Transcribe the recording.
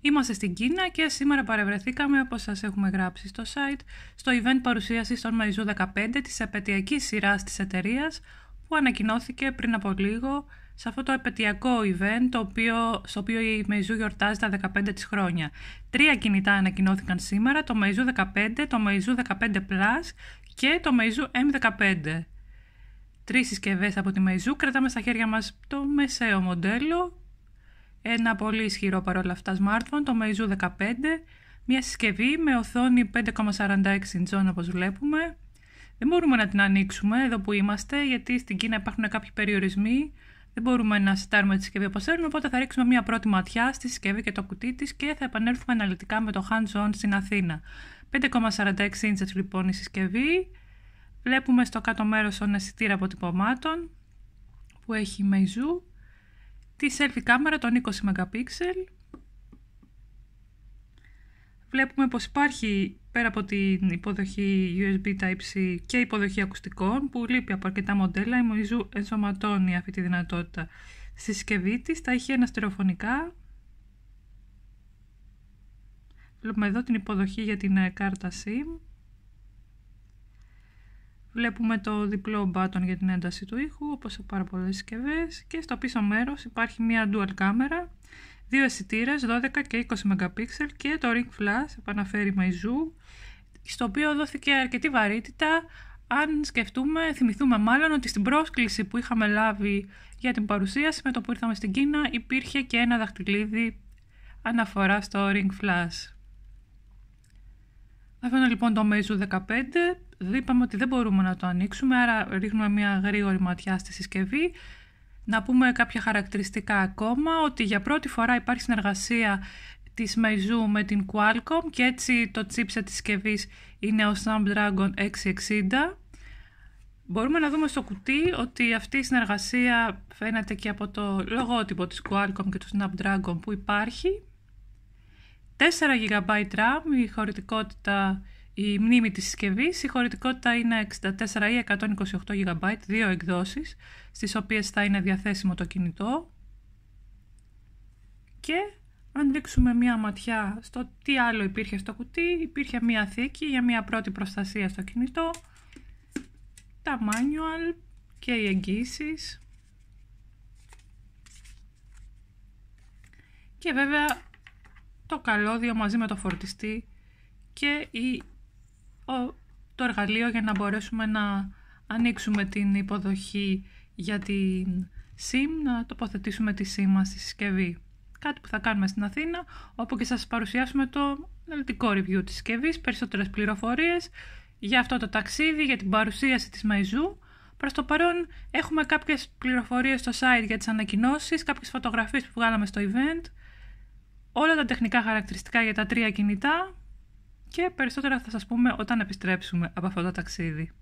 Είμαστε στην Κίνα και σήμερα παρευρεθήκαμε, όπως σας έχουμε γράψει στο site, στο event παρουσίασης των Μαϊζού 15 της επαιτειακής σειράς της εταιρείας που ανακοινώθηκε πριν από λίγο σε αυτό το επαιτειακό event το οποίο, στο οποίο η Meizu γιορτάζει τα 15 της χρόνια. Τρία κινητά ανακοινώθηκαν σήμερα, το Meizu 15, το Meizu 15 Plus και το Meizu M15. Τρεις συσκευές από τη Meizu, κρατάμε στα χέρια μας το μεσαίο μοντέλο ένα πολύ ισχυρό παρόλα αυτά smartphone, το Meizu 15, μια συσκευή με οθόνη 5,46 inch όπως βλέπουμε. Δεν μπορούμε να την ανοίξουμε εδώ που είμαστε, γιατί στην Κίνα υπάρχουν κάποιοι περιορισμοί. Δεν μπορούμε να σετάρουμε τη συσκευή όπως θέλουμε, οπότε θα ρίξουμε μια πρώτη ματιά στη συσκευή και το κουτί της και θα επανέλθουμε αναλυτικά με το hands-on στην Αθήνα. 5,46 inch λοιπόν η συσκευή. Βλέπουμε στο κάτω μέρος τον αισθητήρα αποτυπωμάτων που έχει Meizu τη selfie κάμερα των 20 MP. Βλέπουμε πως υπάρχει πέρα από την υποδοχή USB Type-C και υποδοχή ακουστικών που λείπει από αρκετά μοντέλα, η Moizu ενσωματώνει αυτή τη δυνατότητα στη συσκευή της. τα έχει στεροφωνικά. Βλέπουμε εδώ την υποδοχή για την ε, κάρτα SIM. Βλέπουμε το διπλό button για την ένταση του ήχου, όπως σε πάρα πολλές συσκευές. και στο πίσω μέρος υπάρχει μια dual κάμερα, δύο αισθητήρες 12 και 20 MP και το Ring Flash, επαναφέρει Meizu, στο οποίο δόθηκε αρκετή βαρύτητα, αν σκεφτούμε, θυμηθούμε μάλλον ότι στην πρόσκληση που είχαμε λάβει για την παρουσίαση με το που ήρθαμε στην Κίνα υπήρχε και ένα δαχτυλίδι αναφορά στο Ring Flash. Αυτό είναι λοιπόν το Meizu 15. Είπαμε ότι δεν μπορούμε να το ανοίξουμε, άρα ρίχνουμε μια γρήγορη ματιά στη συσκευή. Να πούμε κάποια χαρακτηριστικά ακόμα, ότι για πρώτη φορά υπάρχει συνεργασία της Meizu με την Qualcomm και έτσι το chipset της συσκευής είναι ο Snapdragon 660. Μπορούμε να δούμε στο κουτί ότι αυτή η συνεργασία φαίνεται και από το λογότυπο της Qualcomm και του Snapdragon που υπάρχει 4 GB RAM, η χωρητικότητα, η μνήμη της συσκευής, η χωρητικότητα είναι 64 ή 128 GB, δύο εκδόσεις, στις οποίες θα είναι διαθέσιμο το κινητό. Και αν δείξουμε μία ματιά στο τι άλλο υπήρχε στο κουτί, υπήρχε μία θήκη για μία πρώτη προστασία στο κινητό, τα manual και οι εγγύησεις. Και βέβαια το καλώδιο μαζί με το φορτιστή και η, το εργαλείο για να μπορέσουμε να ανοίξουμε την υποδοχή για την SIM, να τοποθετήσουμε τη SIM μας στη συσκευή. Κάτι που θα κάνουμε στην Αθήνα, όπου και σας παρουσιάσουμε το αναλυτικό review της συσκευής, περισσότερες πληροφορίες για αυτό το ταξίδι, για την παρουσίαση της Μαϊζού. Προς το παρόν έχουμε κάποιες πληροφορίες στο site για τις ανακοινώσεις, κάποιες φωτογραφίες που βγάλαμε στο event, όλα τα τεχνικά χαρακτηριστικά για τα τρία κινητά και περισσότερα θα σας πούμε όταν επιστρέψουμε από αυτό το ταξίδι.